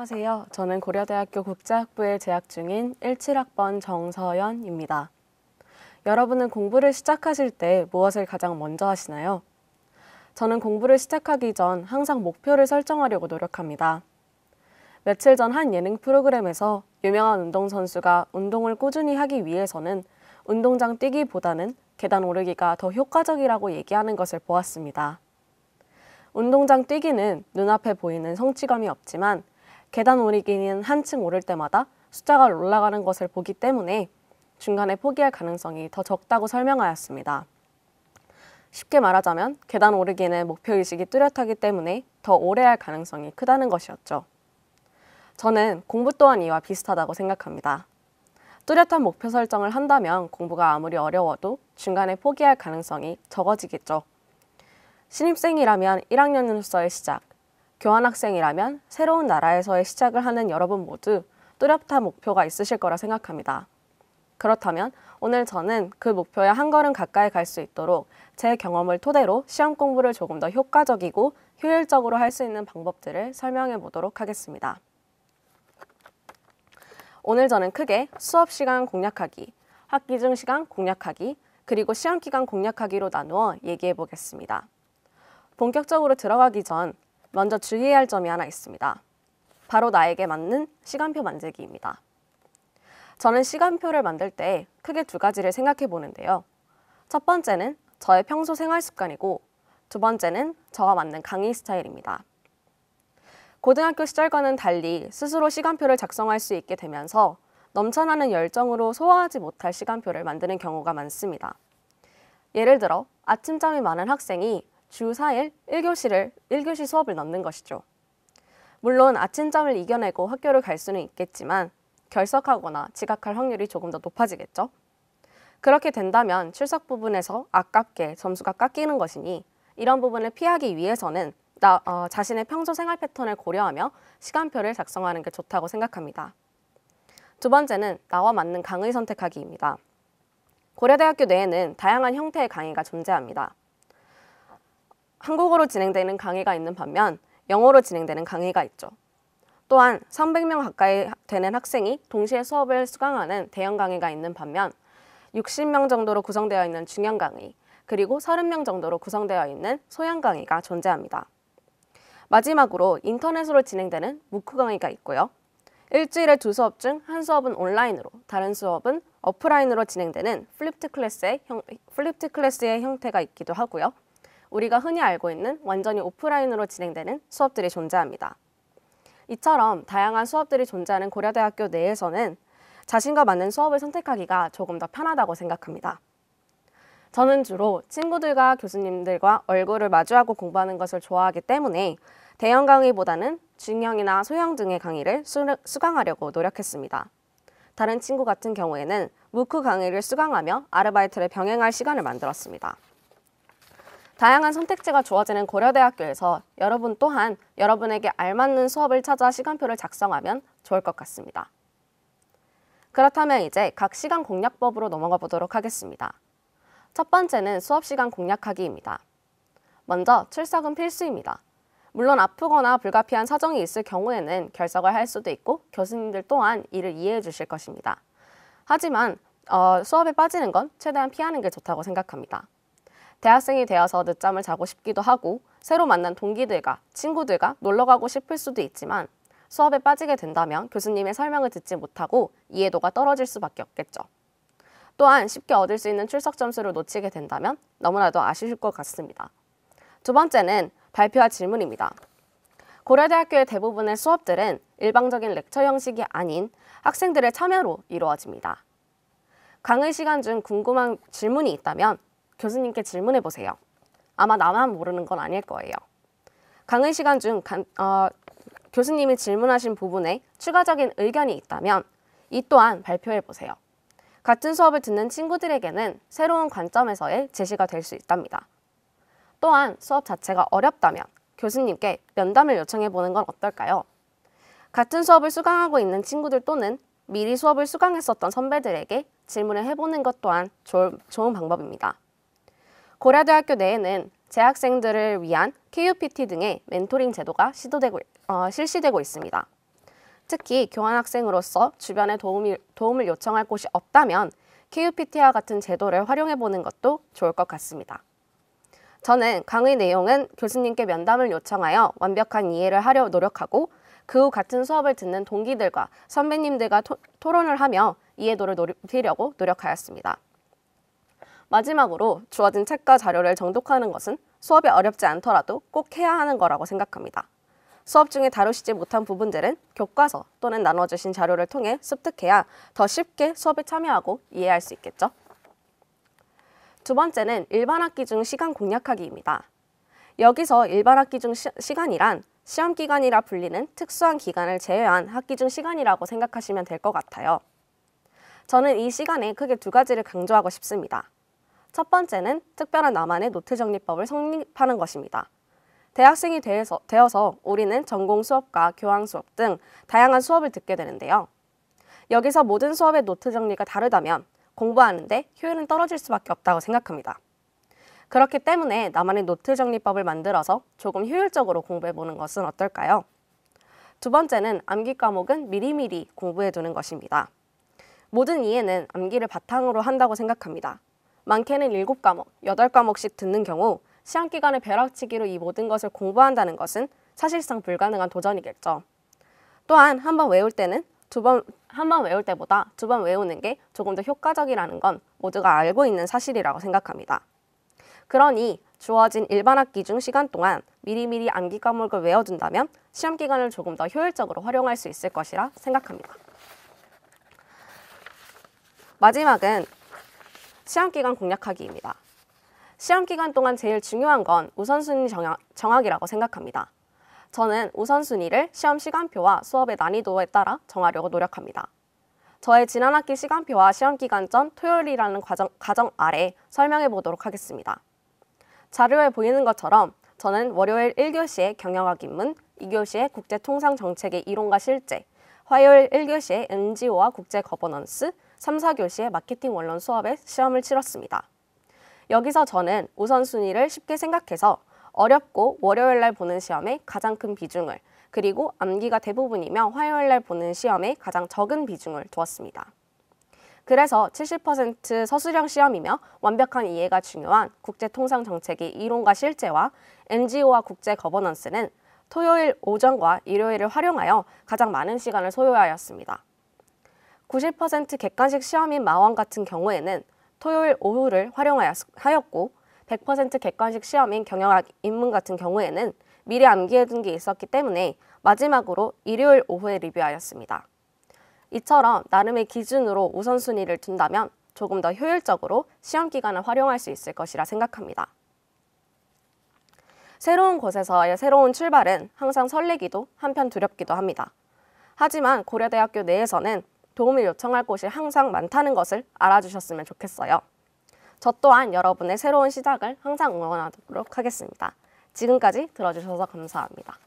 안녕하세요. 저는 고려대학교 국제학부에 재학 중인 17학번 정서연입니다. 여러분은 공부를 시작하실 때 무엇을 가장 먼저 하시나요? 저는 공부를 시작하기 전 항상 목표를 설정하려고 노력합니다. 며칠 전 한 예능 프로그램에서 유명한 운동선수가 운동을 꾸준히 하기 위해서는 운동장 뛰기보다는 계단 오르기가 더 효과적이라고 얘기하는 것을 보았습니다. 운동장 뛰기는 눈앞에 보이는 성취감이 없지만 계단 오르기는 한층 오를 때마다 숫자가 올라가는 것을 보기 때문에 중간에 포기할 가능성이 더 적다고 설명하였습니다. 쉽게 말하자면 계단 오르기는 목표의식이 뚜렷하기 때문에 더 오래 할 가능성이 크다는 것이었죠. 저는 공부 또한 이와 비슷하다고 생각합니다. 뚜렷한 목표 설정을 한다면 공부가 아무리 어려워도 중간에 포기할 가능성이 적어지겠죠. 신입생이라면 1학년 연수의 시작, 교환학생이라면 새로운 나라에서의 시작을 하는 여러분 모두 뚜렷한 목표가 있으실 거라 생각합니다. 그렇다면 오늘 저는 그 목표에 한 걸음 가까이 갈 수 있도록 제 경험을 토대로 시험 공부를 조금 더 효과적이고 효율적으로 할 수 있는 방법들을 설명해 보도록 하겠습니다. 오늘 저는 크게 수업 시간 공략하기, 학기 중 시간 공략하기, 그리고 시험 기간 공략하기로 나누어 얘기해 보겠습니다. 본격적으로 들어가기 전 먼저 주의해야 할 점이 하나 있습니다. 바로 나에게 맞는 시간표 만들기입니다. 저는 시간표를 만들 때 크게 두 가지를 생각해 보는데요. 첫 번째는 저의 평소 생활 습관이고 두 번째는 저와 맞는 강의 스타일입니다. 고등학교 시절과는 달리 스스로 시간표를 작성할 수 있게 되면서 넘쳐나는 열정으로 소화하지 못할 시간표를 만드는 경우가 많습니다. 예를 들어 아침잠이 많은 학생이 주 4일 1교시를 1교시 수업을 넣는 것이죠. 물론 아침잠을 이겨내고 학교를 갈 수는 있겠지만 결석하거나 지각할 확률이 조금 더 높아지겠죠. 그렇게 된다면 출석 부분에서 아깝게 점수가 깎이는 것이니 이런 부분을 피하기 위해서는 나, 어, 자신의 평소 생활 패턴을 고려하며 시간표를 작성하는 게 좋다고 생각합니다. 두 번째는 나와 맞는 강의 선택하기입니다. 고려대학교 내에는 다양한 형태의 강의가 존재합니다. 한국어로 진행되는 강의가 있는 반면 영어로 진행되는 강의가 있죠. 또한 300명 가까이 되는 학생이 동시에 수업을 수강하는 대형 강의가 있는 반면 60명 정도로 구성되어 있는 중형 강의, 그리고 30명 정도로 구성되어 있는 소형 강의가 존재합니다. 마지막으로 인터넷으로 진행되는 무크 강의가 있고요. 일주일에 두 수업 중 한 수업은 온라인으로, 다른 수업은 오프라인으로 진행되는 플립트 클래스의, 형, 플립트 클래스의 형태가 있기도 하고요. 우리가 흔히 알고 있는 완전히 오프라인으로 진행되는 수업들이 존재합니다. 이처럼 다양한 수업들이 존재하는 고려대학교 내에서는 자신과 맞는 수업을 선택하기가 조금 더 편하다고 생각합니다. 저는 주로 친구들과 교수님들과 얼굴을 마주하고 공부하는 것을 좋아하기 때문에 대형 강의보다는 중형이나 소형 등의 강의를 수강하려고 노력했습니다. 다른 친구 같은 경우에는 무크 강의를 수강하며 아르바이트를 병행할 시간을 만들었습니다. 다양한 선택지가 주어지는 고려대학교에서 여러분 또한 여러분에게 알맞는 수업을 찾아 시간표를 작성하면 좋을 것 같습니다. 그렇다면 이제 각 시간 공략법으로 넘어가 보도록 하겠습니다. 첫 번째는 수업시간 공략하기입니다. 먼저 출석은 필수입니다. 물론 아프거나 불가피한 사정이 있을 경우에는 결석을 할 수도 있고 교수님들 또한 이를 이해해 주실 것입니다. 하지만 어, 수업에 빠지는 건 최대한 피하는 게 좋다고 생각합니다. 대학생이 되어서 늦잠을 자고 싶기도 하고 새로 만난 동기들과 친구들과 놀러 가고 싶을 수도 있지만 수업에 빠지게 된다면 교수님의 설명을 듣지 못하고 이해도가 떨어질 수밖에 없겠죠. 또한 쉽게 얻을 수 있는 출석 점수를 놓치게 된다면 너무나도 아쉬울 것 같습니다. 두 번째는 발표와 질문입니다. 고려대학교의 대부분의 수업들은 일방적인 렉처 형식이 아닌 학생들의 참여로 이루어집니다. 강의 시간 중 궁금한 질문이 있다면 교수님께 질문해 보세요. 아마 나만 모르는 건 아닐 거예요. 강의 시간 중 간, 어, 교수님이 질문하신 부분에 추가적인 의견이 있다면 이 또한 발표해 보세요. 같은 수업을 듣는 친구들에게는 새로운 관점에서의 제시가 될 수 있답니다. 또한 수업 자체가 어렵다면 교수님께 면담을 요청해 보는 건 어떨까요? 같은 수업을 수강하고 있는 친구들 또는 미리 수업을 수강했었던 선배들에게 질문을 해보는 것 또한 좋은, 좋은 방법입니다. 고려대학교 내에는 재학생들을 위한 KUPT 등의 멘토링 제도가 시도되고, 어, 실시되고 있습니다. 특히 교환학생으로서 주변에 도움이, 도움을 요청할 곳이 없다면 KUPT와 같은 제도를 활용해보는 것도 좋을 것 같습니다. 저는 강의 내용은 교수님께 면담을 요청하여 완벽한 이해를 하려 노력하고 그 후 같은 수업을 듣는 동기들과 선배님들과 토, 론을 하며 이해도를 높이려고 노력하였습니다. 마지막으로 주어진 책과 자료를 정독하는 것은 수업이 어렵지 않더라도 꼭 해야 하는 거라고 생각합니다. 수업 중에 다루시지 못한 부분들은 교과서 또는 나눠주신 자료를 통해 습득해야 더 쉽게 수업에 참여하고 이해할 수 있겠죠? 두 번째는 일반 학기 중 시간 공략하기입니다. 여기서 일반 학기 중 시, 시간이란 시험 기간이라 불리는 특수한 기간을 제외한 학기 중 시간이라고 생각하시면 될 것 같아요. 저는 이 시간에 크게 두 가지를 강조하고 싶습니다. 첫 번째는 특별한 나만의 노트 정리법을 성립하는 것입니다. 대학생이 되어서, 되어서 우리는 전공 수업과 교양 수업 등 다양한 수업을 듣게 되는데요. 여기서 모든 수업의 노트 정리가 다르다면 공부하는데 효율은 떨어질 수밖에 없다고 생각합니다. 그렇기 때문에 나만의 노트 정리법을 만들어서 조금 효율적으로 공부해보는 것은 어떨까요? 두 번째는 암기 과목은 미리미리 공부해두는 것입니다. 모든 이해는 암기를 바탕으로 한다고 생각합니다. 많게는 7과목, 8과목씩 듣는 경우 시험 기간에 벼락치기로 이 모든 것을 공부한다는 것은 사실상 불가능한 도전이겠죠. 또한 한 번 외울 때는 두 번, 한 번 외울 때보다 두 번 외우는 게 조금 더 효과적이라는 건 모두가 알고 있는 사실이라고 생각합니다. 그러니 주어진 일반 학기 중 시간 동안 미리미리 암기 과목을 외워둔다면 시험 기간을 조금 더 효율적으로 활용할 수 있을 것이라 생각합니다. 마지막은 시험기간 공략하기입니다. 시험기간 동안 제일 중요한 건 우선순위 정하, 기라고 생각합니다. 저는 우선순위를 시험 시간표와 수업의 난이도에 따라 정하려고 노력합니다. 저의 지난 학기 시간표와 시험기간 전 토요일이라는 과정, 가정 아래 설명해 보도록 하겠습니다. 자료에 보이는 것처럼 저는 월요일 1교시에 경영학 입문, 2교시에 국제통상정책의 이론과 실제, 화요일 1교시에 NGO와 국제 거버넌스, 3, 4교시의 마케팅 원론 수업에 시험을 치렀습니다. 여기서 저는 우선순위를 쉽게 생각해서 어렵고 월요일 날 보는 시험에 가장 큰 비중을 그리고 암기가 대부분이며 화요일 날 보는 시험에 가장 적은 비중을 두었습니다. 그래서 70% 서술형 시험이며 완벽한 이해가 중요한 국제통상정책의 이론과 실제와 NGO와 국제 거버넌스는 토요일 오전과 일요일을 활용하여 가장 많은 시간을 소요하였습니다. 90% 객관식 시험인 마원 같은 경우에는 토요일 오후를 활용하였고 100% 객관식 시험인 경영학 입문 같은 경우에는 미리 암기해둔 게 있었기 때문에 마지막으로 일요일 오후에 리뷰하였습니다. 이처럼 나름의 기준으로 우선순위를 둔다면 조금 더 효율적으로 시험 기간을 활용할 수 있을 것이라 생각합니다. 새로운 곳에서의 새로운 출발은 항상 설레기도 한편 두렵기도 합니다. 하지만 고려대학교 내에서는 도움을 요청할 곳이 항상 많다는 것을 알아주셨으면 좋겠어요. 저 또한 여러분의 새로운 시작을 항상 응원하도록 하겠습니다. 지금까지 들어주셔서 감사합니다.